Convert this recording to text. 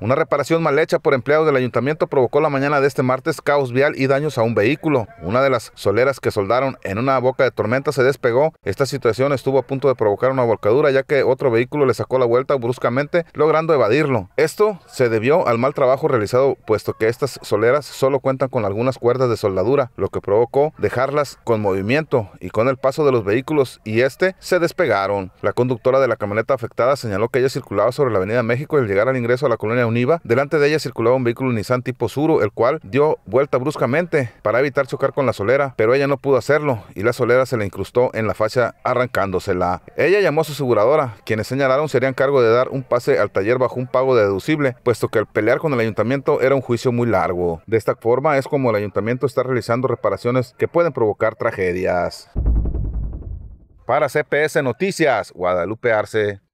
Una reparación mal hecha por empleados del ayuntamiento provocó la mañana de este martes caos vial y daños a un vehículo. Una de las soleras que soldaron en una boca de tormenta se despegó. Esta situación estuvo a punto de provocar una volcadura ya que otro vehículo le sacó la vuelta bruscamente logrando evadirlo. Esto se debió al mal trabajo realizado puesto que estas soleras solo cuentan con algunas cuerdas de soldadura, lo que provocó dejarlas con movimiento y con el paso de los vehículos y este se despegaron. La conductora de la camioneta afectada señaló que ella circulaba sobre la Avenida México y al llegar al ingreso a la colonia un Delante de ella circulaba un vehículo Nissan tipo Suru, el cual dio vuelta bruscamente para evitar chocar con la solera, pero ella no pudo hacerlo y la solera se le incrustó en la facha arrancándosela. Ella llamó a su aseguradora, quienes señalaron serían cargo de dar un pase al taller bajo un pago deducible, puesto que el pelear con el ayuntamiento era un juicio muy largo. De esta forma es como el ayuntamiento está realizando reparaciones que pueden provocar tragedias. Para CPS Noticias, Guadalupe Arce.